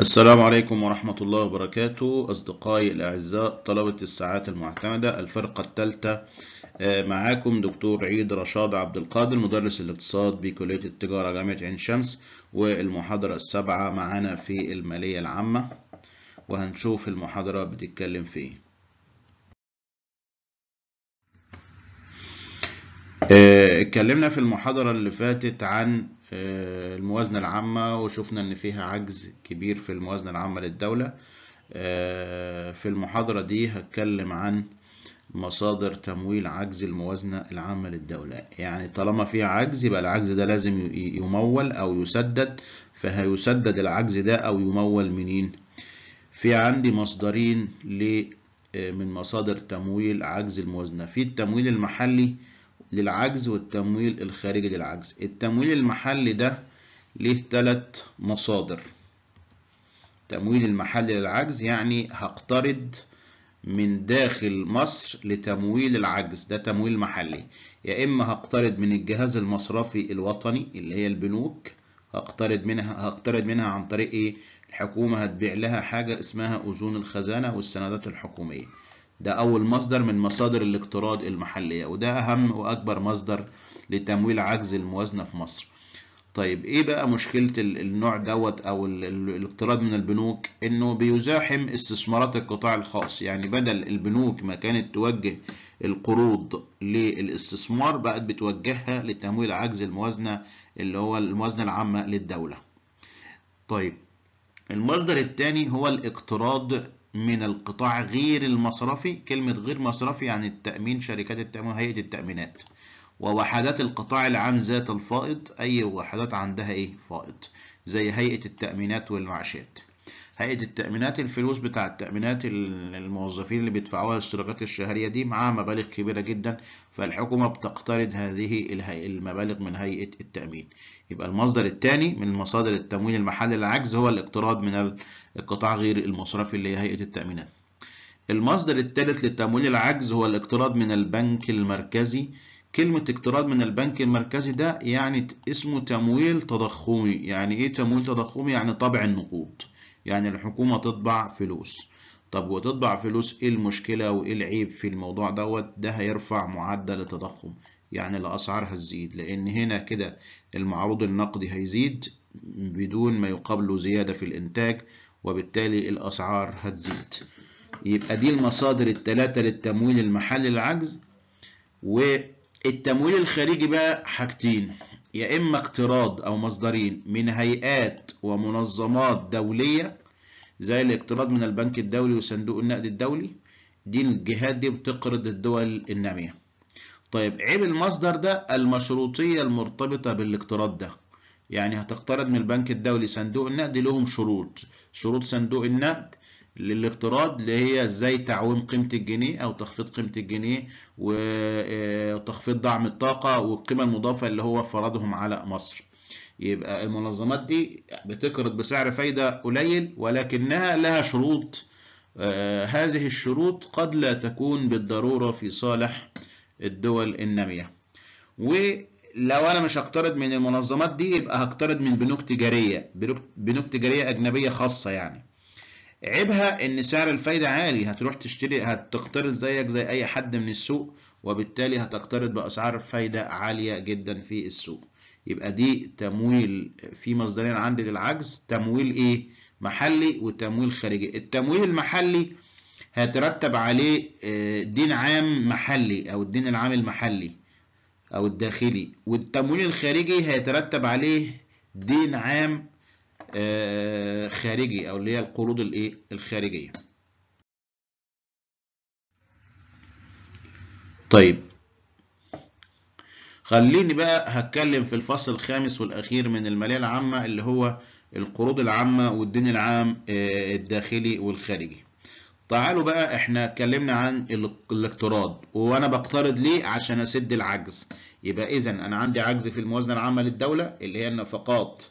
السلام عليكم ورحمة الله وبركاته أصدقائي الأعزاء طلبة الساعات المعتمدة الفرقة الثالثة آه، معاكم دكتور عيد رشاد عبد القادر مدرس الاقتصاد بكلية التجارة جامعة عين شمس والمحاضرة السابعة معانا في المالية العامة وهنشوف المحاضرة بتتكلم في ايه آه، اتكلمنا في المحاضرة اللي فاتت عن آه، الموازنة العامة وشفنا إن فيها عجز كبير في الموازنة العامة للدولة آه، في المحاضرة دي هتكلم عن مصادر تمويل عجز الموازنة العامة للدولة يعني طالما فيها عجز يبقى العجز ده لازم يمول أو يسدد فهيسدد العجز ده أو يمول منين في عندي مصدرين آه، من مصادر تمويل عجز الموازنة في التمويل المحلي للعجز والتمويل الخارجي للعجز التمويل المحلي ده ليه تلات مصادر تمويل المحلي للعجز يعني هقترض من داخل مصر لتمويل العجز ده تمويل محلي يا إما هقترض من الجهاز المصرفي الوطني اللي هي البنوك هقترض منها هقترض منها عن طريق إيه؟ الحكومة هتبيع لها حاجة اسمها أذون الخزانة والسندات الحكومية ده أول مصدر من مصادر الاقتراض المحلية وده أهم وأكبر مصدر لتمويل عجز الموازنة في مصر طيب ايه بقى مشكلة النوع دوت او الاقتراض من البنوك انه بيزاحم استثمارات القطاع الخاص يعني بدل البنوك ما كانت توجه القروض للاستثمار بقت بتوجهها لتمويل عجز الموازنة اللي هو الموازنة العامة للدولة طيب المصدر الثاني هو الاقتراض من القطاع غير المصرفي كلمة غير مصرفي يعني التأمين شركات التأمين هيئة التأمينات ووحدات القطاع العام ذات الفائض أي وحدات عندها إيه فائض زي هيئة التأمينات والمعاشات هيئة التأمينات الفلوس بتاع التأمينات الموظفين اللي بيدفعوها الاشتراكات الشهرية دي معاها مبالغ كبيرة جدا فالحكومة بتقترض هذه المبالغ من هيئة التأمين يبقى المصدر الثاني من مصادر التمويل المحلي العجز هو الاقتراض من القطاع غير المصرفي اللي هي هيئة التأمينات المصدر الثالث للتمويل العجز هو الاقتراض من البنك المركزي كلمة اقتراض من البنك المركزي ده يعني اسمه تمويل تضخمي يعني ايه تمويل تضخمي يعني طبع النقود يعني الحكومة تطبع فلوس طب وتطبع فلوس ايه المشكلة وايه العيب في الموضوع دوت ده هيرفع معدل التضخم يعني الأسعار هتزيد لأن هنا كده المعروض النقدي هيزيد بدون ما يقابله زيادة في الإنتاج وبالتالي الأسعار هتزيد يبقى دي المصادر التلاتة للتمويل المحلي العجز والتمويل الخارجي بقى حاجتين يا إما اقتراض أو مصدرين من هيئات ومنظمات دولية زي الاقتراض من البنك الدولي وصندوق النقد الدولي دي الجهات دي بتقرض الدول النامية طيب عيب المصدر ده المشروطية المرتبطة بالاقتراض ده يعني هتقترض من البنك الدولي صندوق النقد لهم شروط شروط صندوق النقد للاقتراض اللي هي ازاي تعويم قيمة الجنيه او تخفيض قيمة الجنيه وتخفيض آه، دعم الطاقة والقيمة المضافة اللي هو فرضهم على مصر يبقى المنظمات دي بتقرض بسعر فايدة قليل ولكنها لها شروط آه، هذه الشروط قد لا تكون بالضرورة في صالح الدول النامية لو انا مش هقترض من المنظمات دي يبقى هقترض من بنوك تجاريه بنوك تجاريه اجنبيه خاصه يعني عيبها ان سعر الفايده عالي هتروح تشتري هتقترض زيك زي اي حد من السوق وبالتالي هتقترض باسعار فايده عاليه جدا في السوق يبقى دي تمويل في مصدرين عندي للعجز تمويل ايه محلي وتمويل خارجي التمويل المحلي هيترتب عليه آه، دين عام محلي او الدين العام المحلي أو الداخلي والتمويل الخارجي هيترتب عليه دين عام آه، خارجي أو اللي هي القروض الخارجية طيب خليني بقى هتكلم في الفصل الخامس والأخير من المالية العامة اللي هو القروض العامة والدين العام آه، الداخلي والخارجي تعالوا بقى احنا اتكلمنا عن الاقتراض وانا بقترض ليه عشان اسد العجز يبقى اذا انا عندي عجز في الموازنه العامه للدوله اللي هي النفقات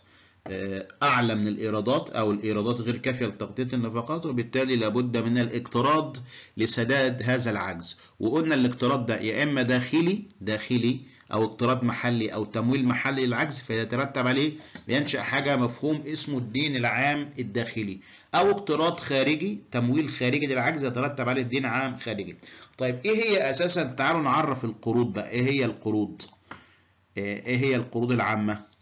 آه، أعلى من الإيرادات أو الإيرادات غير كافية لتغطية النفقات وبالتالي لابد من الاقتراض لسداد هذا العجز وقلنا الاقتراض ده يا إما داخلي داخلي أو اقتراض محلي أو تمويل محلي للعجز فيترتب عليه بينشأ حاجة مفهوم اسمه الدين العام الداخلي أو اقتراض خارجي تمويل خارجي للعجز يترتب عليه الدين عام خارجي طيب إيه هي أساسا تعالوا نعرف القروض بقى إيه هي القروض آه، إيه هي القروض العامة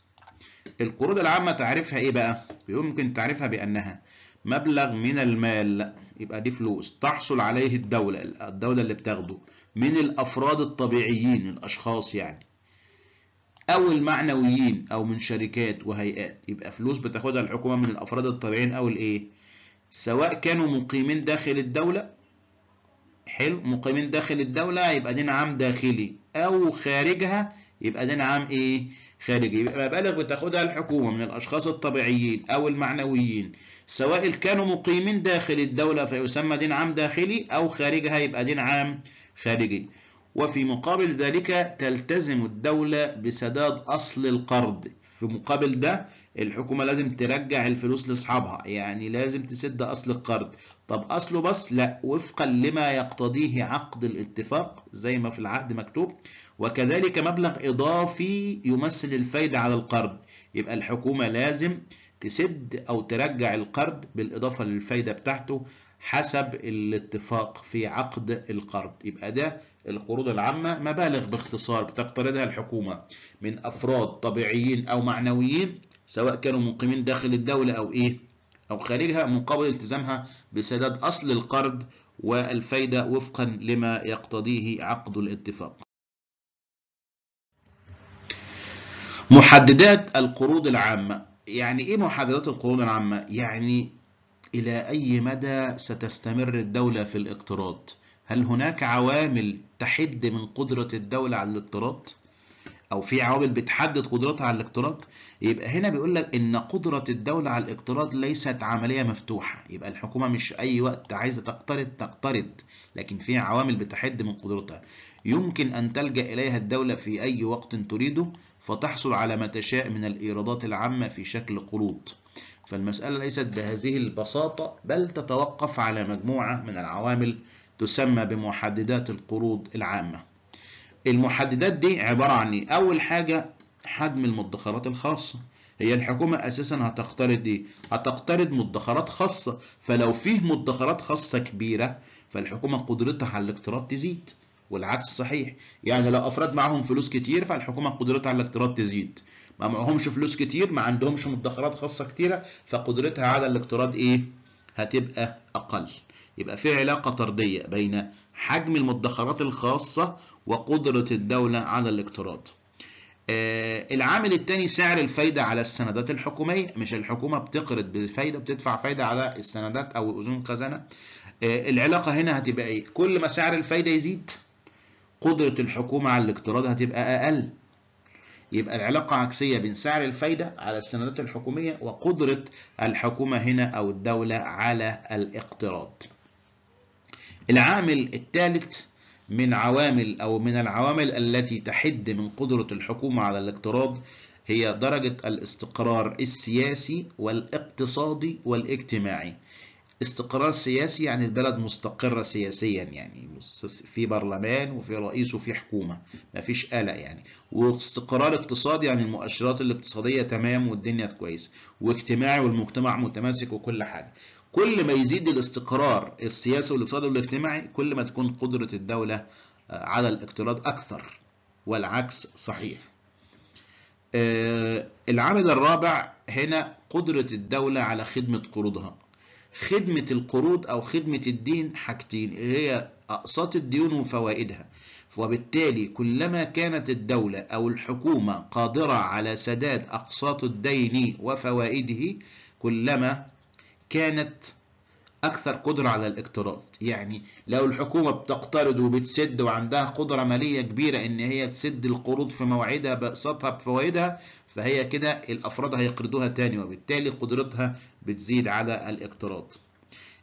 القروض العامة تعريفها إيه بقى؟ يمكن تعريفها بأنها مبلغ من المال يبقى دي فلوس تحصل عليه الدولة الدولة اللي بتاخده من الأفراد الطبيعيين الأشخاص يعني أو المعنويين أو من شركات وهيئات يبقى فلوس بتاخدها الحكومة من الأفراد الطبيعيين أو الإيه؟ سواء كانوا مقيمين داخل الدولة حلو مقيمين داخل الدولة يبقى دين عام داخلي أو خارجها يبقى دين عام إيه؟ خارجي يبقى مبالغ بتاخدها الحكومة من الأشخاص الطبيعيين أو المعنويين سواء كانوا مقيمين داخل الدولة فيسمى دين عام داخلي أو خارجها يبقى دين عام خارجي وفي مقابل ذلك تلتزم الدولة بسداد أصل القرض في مقابل ده الحكومة لازم ترجع الفلوس لأصحابها يعني لازم تسد أصل القرض طب أصله بس لا وفقا لما يقتضيه عقد الاتفاق زي ما في العقد مكتوب وكذلك مبلغ إضافي يمثل الفايدة على القرض يبقى الحكومة لازم تسد أو ترجع القرض بالإضافة للفايدة بتاعته حسب الاتفاق في عقد القرض يبقى ده القروض العامة مبالغ باختصار بتقترضها الحكومة من أفراد طبيعيين أو معنويين سواء كانوا مقيمين داخل الدولة أو إيه أو خارجها مقابل التزامها بسداد أصل القرض والفايدة وفقا لما يقتضيه عقد الاتفاق محددات القروض العامة يعني ايه محددات القروض العامة؟ يعني الى اي مدى ستستمر الدولة في الاقتراض؟ هل هناك عوامل تحد من قدرة الدولة على الاقتراض؟ او في عوامل بتحدد قدرتها على الاقتراض؟ يبقى هنا بيقول لك ان قدرة الدولة على الاقتراض ليست عملية مفتوحة، يبقى الحكومة مش اي وقت عايزة تقترض تقترض، لكن في عوامل بتحد من قدرتها. يمكن ان تلجأ اليها الدولة في اي وقت تريده فتحصل على ما تشاء من الإيرادات العامة في شكل قروض فالمسألة ليست بهذه البساطة بل تتوقف على مجموعة من العوامل تسمى بمحددات القروض العامة المحددات دي عبارة عن إيه؟ أول حاجة حجم المدخرات الخاصة هي الحكومة أساسا هتقترض إيه؟ هتقترض مدخرات خاصة فلو فيه مدخرات خاصة كبيرة فالحكومة قدرتها على الاقتراض تزيد والعكس صحيح يعني لو افراد معاهم فلوس كتير فالحكومه قدرتها على الاقتراض تزيد ما معهمش فلوس كتير ما عندهمش مدخرات خاصه كتيره فقدرتها على الاقتراض ايه هتبقى اقل يبقى في علاقه طرديه بين حجم المدخرات الخاصه وقدره الدوله على الاقتراض آه، العامل الثاني سعر الفايدة على السندات الحكومية مش الحكومة بتقرض بفايدة بتدفع فايدة على السندات أو أذون خزانة آه، العلاقة هنا هتبقى إيه؟ كل ما سعر الفايدة يزيد قدرة الحكومة على الاقتراض هتبقى أقل يبقى العلاقة عكسية بين سعر الفايدة على السندات الحكومية وقدرة الحكومة هنا أو الدولة على الاقتراض العامل الثالث من عوامل أو من العوامل التي تحد من قدرة الحكومة على الاقتراض هي درجة الاستقرار السياسي والاقتصادي والاجتماعي استقرار سياسي يعني البلد مستقرة سياسيا يعني في برلمان وفي رئيس وفي حكومة مفيش قلق يعني واستقرار اقتصادي يعني المؤشرات الاقتصادية تمام والدنيا كويسة واجتماعي والمجتمع متماسك وكل حاجة كل ما يزيد الاستقرار السياسي والاقتصادي والاجتماعي كل ما تكون قدرة الدولة آه، على الاقتراض أكثر والعكس صحيح آه، العامل الرابع هنا قدرة الدولة على خدمة قروضها خدمة القروض أو خدمة الدين حاجتين هي أقساط الديون وفوائدها وبالتالي كلما كانت الدولة أو الحكومة قادرة على سداد أقساط الدين وفوائده كلما كانت أكثر قدرة على الاقتراض يعني لو الحكومة بتقترض وبتسد وعندها قدرة مالية كبيرة إن هي تسد القروض في مواعيدها بأقساطها بفوائدها فهي كده الأفراد هيقرضوها تاني وبالتالي قدرتها بتزيد على الاقتراض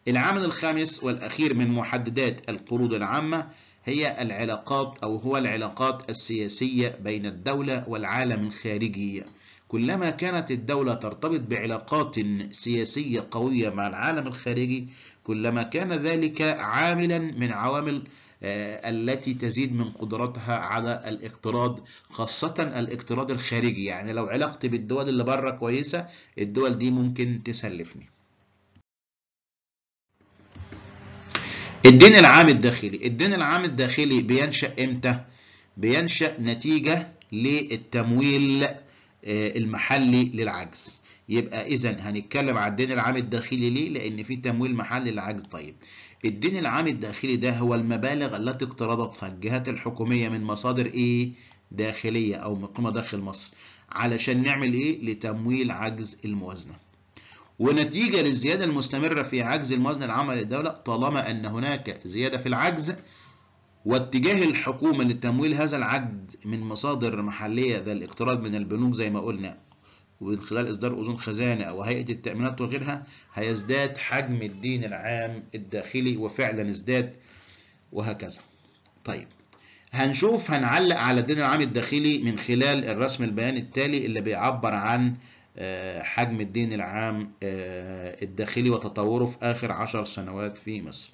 العامل الخامس والأخير من محددات القروض العامة هي العلاقات أو هو العلاقات السياسية بين الدولة والعالم الخارجي كلما كانت الدولة ترتبط بعلاقات سياسية قوية مع العالم الخارجي كلما كان ذلك عاملا من عوامل آه، التي تزيد من قدرتها على الاقتراض خاصة الاقتراض الخارجي يعني لو علاقتي بالدول اللي بره كويسة الدول دي ممكن تسلفني الدين العام الداخلي الدين العام الداخلي بينشأ امتى؟ بينشأ نتيجة للتمويل آه، المحلي للعجز يبقى اذا هنتكلم على الدين العام الداخلي ليه لان في تمويل محلي للعجز طيب الدين العام الداخلي ده هو المبالغ التي اقترضتها الجهات الحكوميه من مصادر ايه داخليه او قيمه داخل مصر علشان نعمل ايه لتمويل عجز الموازنه ونتيجه للزياده المستمره في عجز الموازنه العامه للدوله طالما ان هناك زياده في العجز واتجاه الحكومة لتمويل هذا العجز من مصادر محلية ذا الاقتراض من البنوك زي ما قلنا ومن خلال إصدار أذون خزانة أو هيئة التأمينات وغيرها هيزداد حجم الدين العام الداخلي وفعلا ازداد وهكذا طيب هنشوف هنعلق على الدين العام الداخلي من خلال الرسم البياني التالي اللي بيعبر عن آه، حجم الدين العام آه، الداخلي وتطوره في آخر عشر سنوات في مصر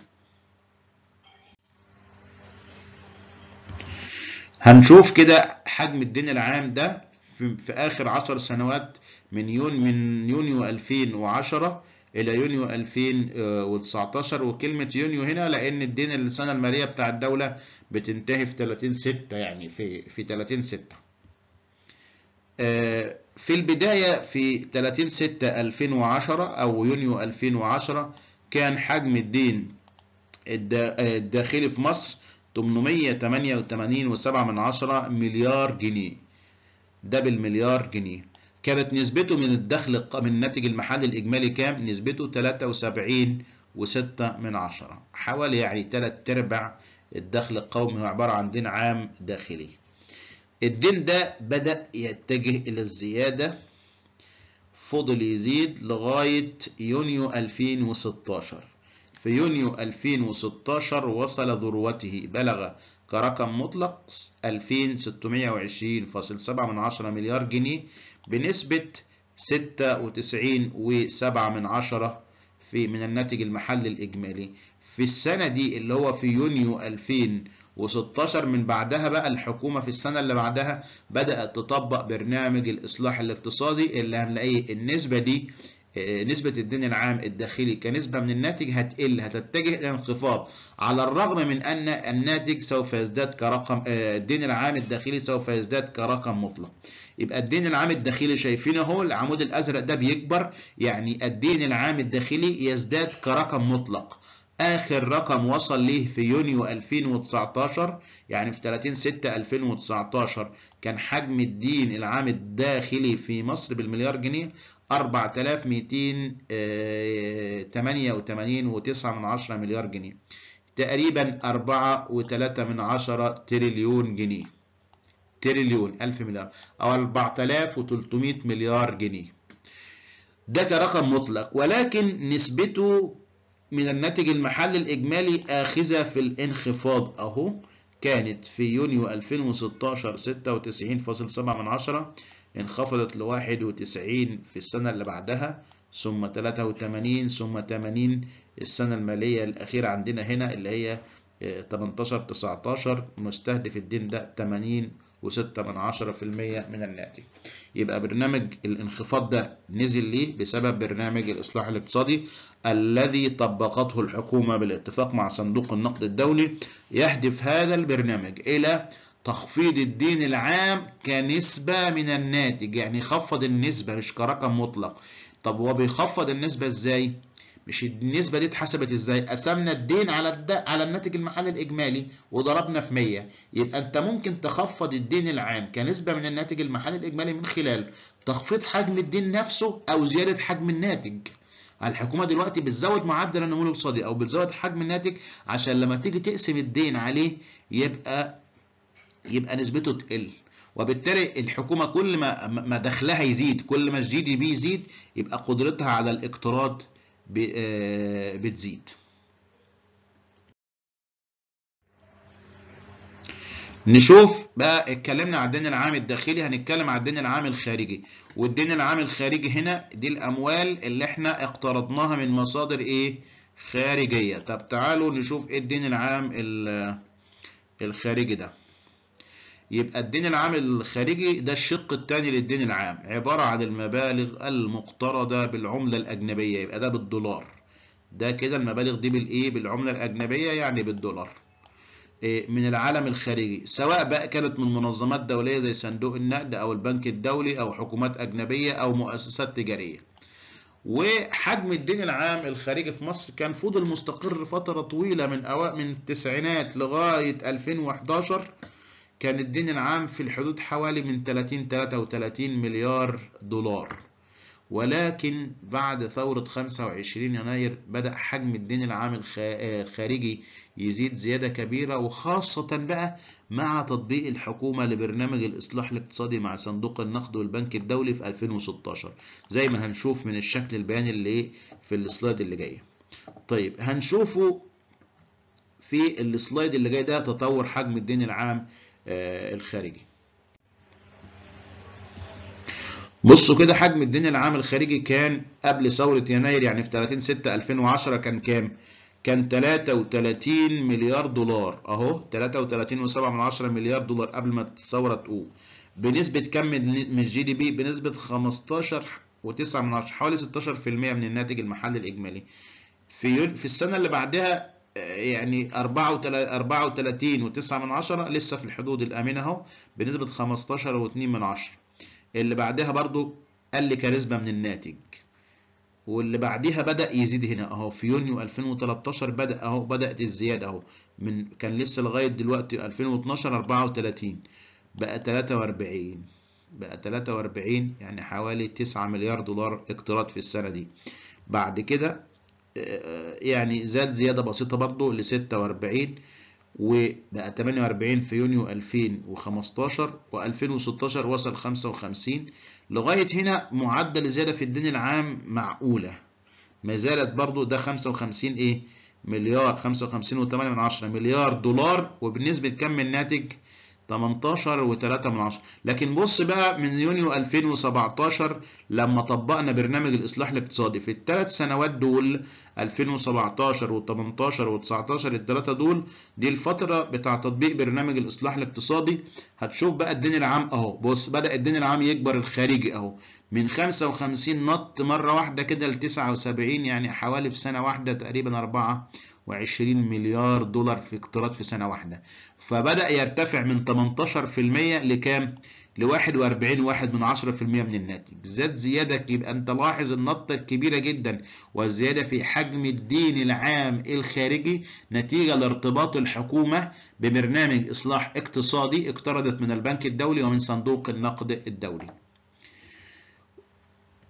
هنشوف كده حجم الدين العام ده في, في آخر 10 سنوات من يون من يونيو 2010 إلى يونيو 2019 وكلمة يونيو هنا لأن الدين السنة المالية بتاع الدولة بتنتهي في 30 6 يعني في في 30 6 آه، في البداية في 30 6 2010 أو يونيو 2010 كان حجم الدين الداخلي في مصر 888.7 مليار جنيه ده بالمليار جنيه كانت نسبته من الدخل من الناتج المحلي الإجمالي كام؟ نسبته 73.6 من عشرة حوالي يعني تلات أرباع الدخل القومي هو عبارة عن دين عام داخلي الدين ده بدأ يتجه إلى الزيادة فضل يزيد لغاية يونيو 2016 في يونيو 2016 وصل ذروته بلغ كرقم مطلق 2620.7 مليار جنيه بنسبة 96.7 في من الناتج المحلي الإجمالي في السنة دي اللي هو في يونيو 2016 من بعدها بقى الحكومة في السنة اللي بعدها بدأت تطبق برنامج الإصلاح الاقتصادي اللي هنلاقيه النسبة دي آه، نسبة الدين العام الداخلي كنسبة من الناتج هتقل هتتجه إلى انخفاض على الرغم من أن الناتج سوف يزداد كرقم آه، الدين العام الداخلي سوف يزداد كرقم مطلق يبقى الدين العام الداخلي شايفين اهو العمود الازرق ده بيكبر يعني الدين العام الداخلي يزداد كرقم مطلق اخر رقم وصل ليه في يونيو 2019 يعني في 30 6 2019 كان حجم الدين العام الداخلي في مصر بالمليار جنيه 4288.9 آه، مليار جنيه تقريبا 4.3 تريليون جنيه تريليون 1000 مليار او 4300 مليار جنيه ده كرقم مطلق ولكن نسبته من الناتج المحلي الإجمالي آخذة في الانخفاض أهو كانت في يونيو 2016 96.7 انخفضت ل 91 في السنة اللي بعدها ثم 83 ثم 80 السنة المالية الأخيرة عندنا هنا اللي هي 18 آه، 19 مستهدف الدين ده 80 وستة من عشرة في المية من الناتج يبقى برنامج الانخفاض ده نزل ليه بسبب برنامج الإصلاح الاقتصادي الذي طبقته الحكومة بالاتفاق مع صندوق النقد الدولي يهدف هذا البرنامج إلى تخفيض الدين العام كنسبة من الناتج يعني خفض النسبة مش كرقم مطلق طب هو بيخفض النسبة ازاي؟ مش النسبة دي اتحسبت ازاي؟ قسمنا الدين على الد... على الناتج المحلي الإجمالي وضربنا في 100 يبقى أنت ممكن تخفض الدين العام كنسبة من الناتج المحلي الإجمالي من خلال تخفيض حجم الدين نفسه أو زيادة حجم الناتج. الحكومة دلوقتي بتزود معدل النمو الاقتصادي أو بتزود حجم الناتج عشان لما تيجي تقسم الدين عليه يبقى يبقى نسبته تقل وبالتالي الحكومه كل ما ما دخلها يزيد كل ما الجي دي بي يزيد يبقى قدرتها على الاقتراض آه بتزيد نشوف بقى اتكلمنا على الدين العام الداخلي هنتكلم على الدين العام الخارجي والدين العام الخارجي هنا دي الاموال اللي احنا اقترضناها من مصادر ايه خارجيه طب تعالوا نشوف ايه الدين العام الخارجي ده يبقى الدين العام الخارجي ده الشق الثاني للدين العام عبارة عن المبالغ المقترضة بالعملة الأجنبية يبقى ده بالدولار ده كده المبالغ دي بالإيه بالعملة الأجنبية يعني بالدولار إيه، من العالم الخارجي سواء بقى كانت من منظمات دولية زي صندوق النقد أو البنك الدولي أو حكومات أجنبية أو مؤسسات تجارية وحجم الدين العام الخارجي في مصر كان فضل مستقر فترة طويلة من أوائل من التسعينات لغاية 2011 كان الدين العام في الحدود حوالي من 30 33 مليار دولار ولكن بعد ثورة 25 يناير بدأ حجم الدين العام آه، الخارجي يزيد زيادة كبيرة وخاصة بقى مع تطبيق الحكومة لبرنامج الإصلاح الاقتصادي مع صندوق النقد والبنك الدولي في 2016 زي ما هنشوف من الشكل البياني اللي في السلايد اللي جاية طيب هنشوفه في السلايد اللي جاي ده تطور حجم الدين العام آه، الخارجي بصوا كده حجم الدين العام الخارجي كان قبل ثورة يناير يعني في 30 6 2010 كان كام؟ كان 33 مليار دولار اهو 33.7 مليار دولار قبل ما الثورة تقوم بنسبة كم من الجي دي بي؟ بنسبة 15.9 حوالي 16% من الناتج المحلي الإجمالي في في السنة اللي بعدها يعني 34 و9 من عشرة لسه في الحدود الآمنة أهو بنسبة 15 و2 من عشرة اللي بعدها برضو قل كنسبة من الناتج واللي بعدها بدأ يزيد هنا أهو في يونيو 2013 بدأ أهو بدأت الزيادة أهو من كان لسه لغاية دلوقتي 2012 34 بقى 43 بقى 43 يعني حوالي 9 مليار دولار اقتراض في السنة دي بعد كده يعني زاد زيادة بسيطة برضو ل 46 وبقى 48 في يونيو 2015 و2016 وصل 55 لغاية هنا معدل الزيادة في الدين العام معقولة ما زالت برضو ده 55 ايه مليار 55.8 مليار دولار وبالنسبة كم الناتج؟ 18 و3 من 10 لكن بص بقى من يونيو 2017 لما طبقنا برنامج الاصلاح الاقتصادي في الثلاث سنوات دول 2017 و18 و19 الثلاثه دول دي الفتره بتاع تطبيق برنامج الاصلاح الاقتصادي هتشوف بقى الدين العام اهو بص بدا الدين العام يكبر الخارجي اهو من 55 نط مره واحده كده ل 79 يعني حوالي في سنه واحده تقريبا 4 و20 مليار دولار في اقتراض في سنة واحدة فبدأ يرتفع من 18% لكام؟ ل 41.1% من الناتج زاد زيادة يبقى أنت لاحظ النطة الكبيرة جدا والزيادة في حجم الدين العام الخارجي نتيجة لارتباط الحكومة ببرنامج إصلاح اقتصادي اقترضت من البنك الدولي ومن صندوق النقد الدولي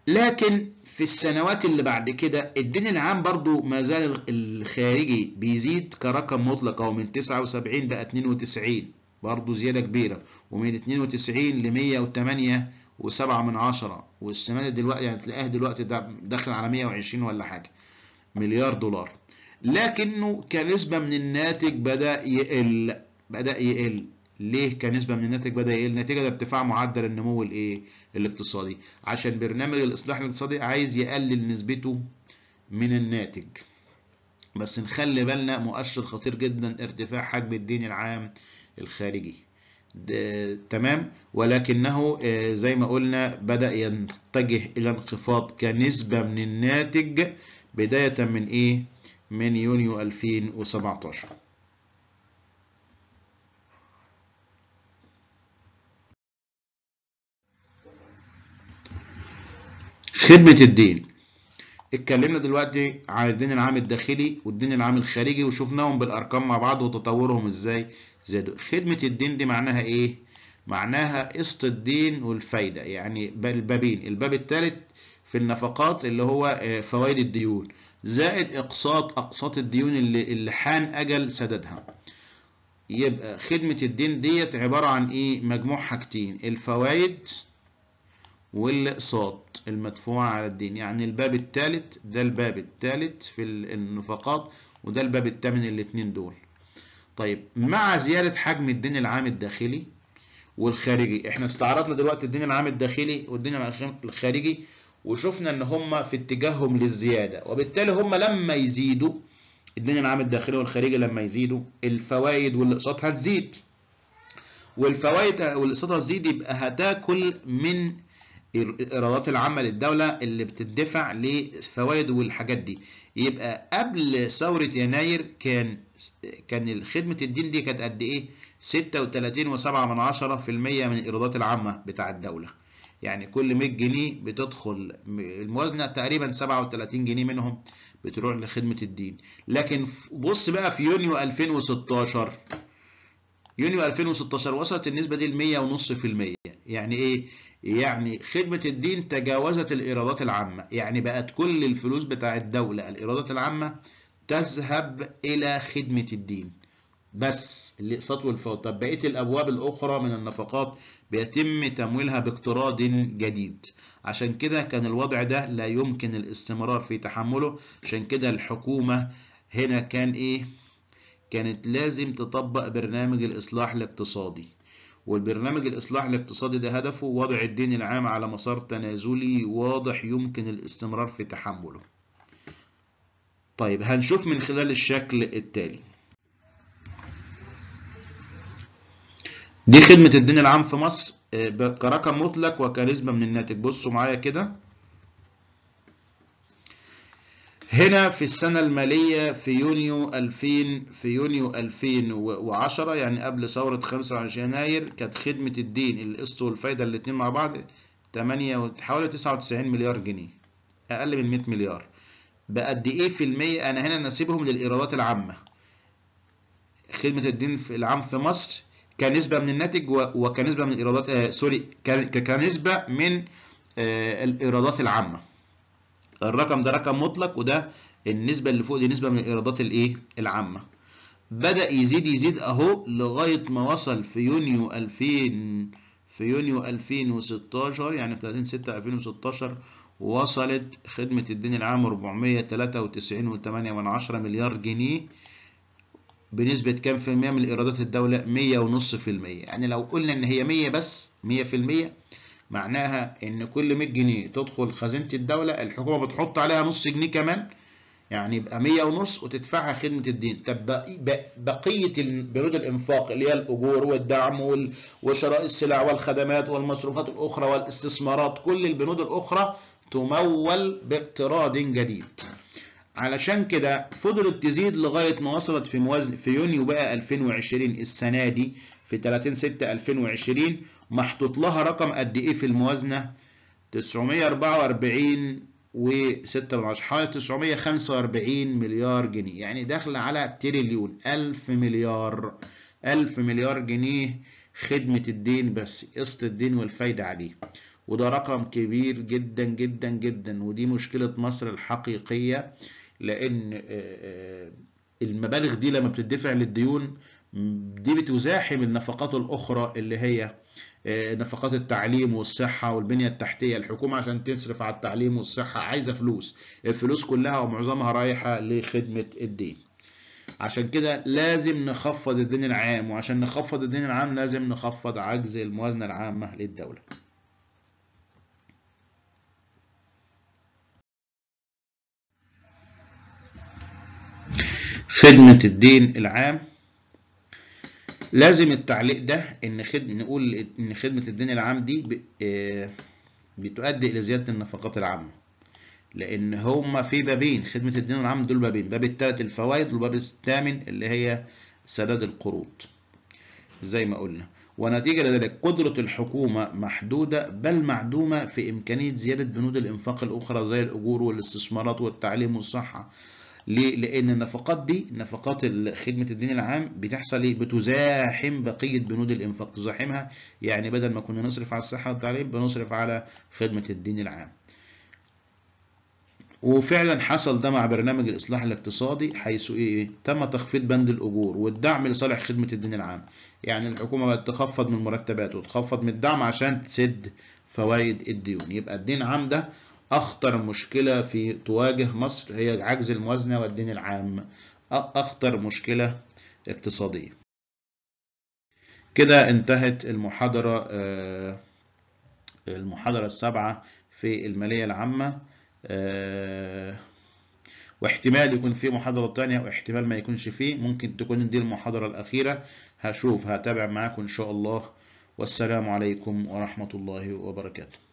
لكن في السنوات اللي بعد كده الدين العام برضو ما زال الخارجي بيزيد كرقم مطلق أو من 79 بقى 92 برضو زيادة كبيرة ومن 92 ل 108 و7 من عشرة والسنة دلوقتي يعني تلاقيها دلوقتي داخل على 120 ولا حاجة مليار دولار لكنه كنسبة من الناتج بدأ يقل بدأ يقل ليه كنسبة من الناتج بدأ يقل؟ نتيجة لارتفاع معدل النمو الايه؟ الاقتصادي، عشان برنامج الإصلاح الاقتصادي عايز يقلل نسبته من الناتج. بس نخلي بالنا مؤشر خطير جدا ارتفاع حجم الدين العام الخارجي. تمام ولكنه آه، زي ما قلنا بدأ يتجه إلى انخفاض كنسبة من الناتج بداية من إيه؟ من يونيو 2017. خدمة الدين اتكلمنا دلوقتي عن الدين العام الداخلي والدين العام الخارجي وشفناهم بالأرقام مع بعض وتطورهم ازاي زادوا خدمة الدين دي معناها ايه؟ معناها قسط الدين والفايدة يعني البابين الباب الثالث في النفقات اللي هو آه، فوائد الديون زائد اقساط اقساط الديون اللي, اللي حان اجل سددها يبقى خدمة الدين ديت عبارة عن ايه مجموع حاجتين الفوائد والأقساط المدفوعة على الدين يعني الباب الثالث ده الباب الثالث في النفقات وده الباب الثامن الاثنين دول طيب مع زيادة حجم الدين العام الداخلي والخارجي احنا استعرضنا دلوقتي الدين العام الداخلي والدين الخارجي وشفنا ان هم في اتجاههم للزيادة وبالتالي هم لما يزيدوا الدين العام الداخلي والخارجي لما يزيدوا الفوائد والاقساط هتزيد والفوائد والاقساط هتزيد يبقى هتاكل من الايرادات العامه للدوله اللي بتدفع للفوائد والحاجات دي يبقى قبل ثوره يناير كان كان خدمه الدين دي كانت قد ايه 36.7 من الايرادات العامه بتاع الدوله يعني كل 100 جنيه بتدخل الموازنه تقريبا 37 جنيه منهم بتروح لخدمه الدين لكن بص بقى في يونيو 2016 يونيو 2016 وصلت النسبه دي ل 100.5% يعني ايه يعني خدمة الدين تجاوزت الإيرادات العامة يعني بقت كل الفلوس بتاع الدولة الإيرادات العامة تذهب إلى خدمة الدين بس الأقساط والفوضى طب بقية الأبواب الأخرى من النفقات بيتم تمويلها باقتراض جديد عشان كده كان الوضع ده لا يمكن الاستمرار في تحمله عشان كده الحكومة هنا كان إيه كانت لازم تطبق برنامج الإصلاح الاقتصادي والبرنامج الإصلاح الاقتصادي ده هدفه وضع الدين العام على مسار تنازلي واضح يمكن الاستمرار في تحمله طيب هنشوف من خلال الشكل التالي دي خدمة الدين العام في مصر آه، كرقم مطلق وكنسبة من الناتج بصوا معايا كده هنا في السنة المالية في يونيو 2000 في يونيو 2010 يعني قبل ثورة 25 يناير كانت خدمة الدين القسط والفايدة الاثنين مع بعض 8 حوالي 99 مليار جنيه أقل من 100 مليار بقد إيه في المية أنا هنا نسيبهم للإيرادات العامة خدمة الدين في العام في مصر كنسبة من الناتج وكنسبة من الإيرادات آه سوري كنسبة من آه الإيرادات العامة الرقم ده رقم مطلق وده النسبة اللي فوق دي نسبة من الإيرادات الإيه؟ العامة. بدأ يزيد يزيد أهو لغاية ما وصل في يونيو 2000 في يونيو 2016 يعني في 30 6 2016 وصلت خدمة الدين العام 493.8 مليار جنيه بنسبة كام في المية من إيرادات الدولة؟ 100.5% يعني لو قلنا إن هي 100 بس 100% معناها ان كل 100 جنيه تدخل خزينه الدوله الحكومه بتحط عليها نص جنيه كمان يعني يبقى 100 ونص وتدفعها خدمه الدين طب بقيه بنود الانفاق اللي هي الاجور والدعم وشراء السلع والخدمات والمصروفات الاخرى والاستثمارات كل البنود الاخرى تمول باقتراض جديد علشان كده فضلت تزيد لغاية ما وصلت في موازن في يونيو بقى 2020 السنة دي في 30 6 2020 محطوط لها رقم قد إيه في الموازنة 944 و6 من حوالي 945 مليار جنيه يعني داخلة على تريليون 1000 مليار 1000 مليار جنيه خدمة الدين بس قسط الدين والفايدة عليه وده رقم كبير جدا جدا جدا ودي مشكلة مصر الحقيقية لان آه، آه، المبالغ دي لما بتدفع للديون دي بتزاحم النفقات الاخرى اللي هي آه، نفقات التعليم والصحة والبنية التحتية الحكومة عشان تصرف على التعليم والصحة عايزة فلوس الفلوس كلها ومعظمها رايحة لخدمة الدين عشان كده لازم نخفض الدين العام وعشان نخفض الدين العام لازم نخفض عجز الموازنة العامة للدولة خدمة الدين العام لازم التعليق ده ان خدمة نقول ان خدمة الدين العام دي آه، بتؤدي الى زيادة النفقات العامة لان هما في بابين خدمة الدين العام دول بابين باب التالت الفوائد والباب الثامن اللي هي سداد القروض زي ما قلنا ونتيجة لذلك قدرة الحكومة محدودة بل معدومة في إمكانية زيادة بنود الإنفاق الأخرى زي الأجور والاستثمارات والتعليم والصحة ليه؟ لأن النفقات دي نفقات خدمة الدين العام بتحصل إيه؟ بتزاحم بقية بنود الإنفاق تزاحمها يعني بدل ما كنا نصرف على الصحة والتعليم بنصرف على خدمة الدين العام. وفعلا حصل ده مع برنامج الإصلاح الاقتصادي حيث إيه؟, إيه؟ تم تخفيض بند الأجور والدعم لصالح خدمة الدين العام. يعني الحكومة بقت تخفض من المرتبات وتخفض من الدعم عشان تسد فوائد الديون يبقى الدين العام ده أخطر مشكلة في تواجه مصر هي عجز الموازنة والدين العام أخطر مشكلة اقتصادية كده انتهت المحاضرة آه، المحاضرة السابعة في المالية العامة آه، واحتمال يكون في محاضرة تانية واحتمال ما يكونش فيه ممكن تكون دي المحاضرة الأخيرة هشوف هتابع معاكم إن شاء الله والسلام عليكم ورحمة الله وبركاته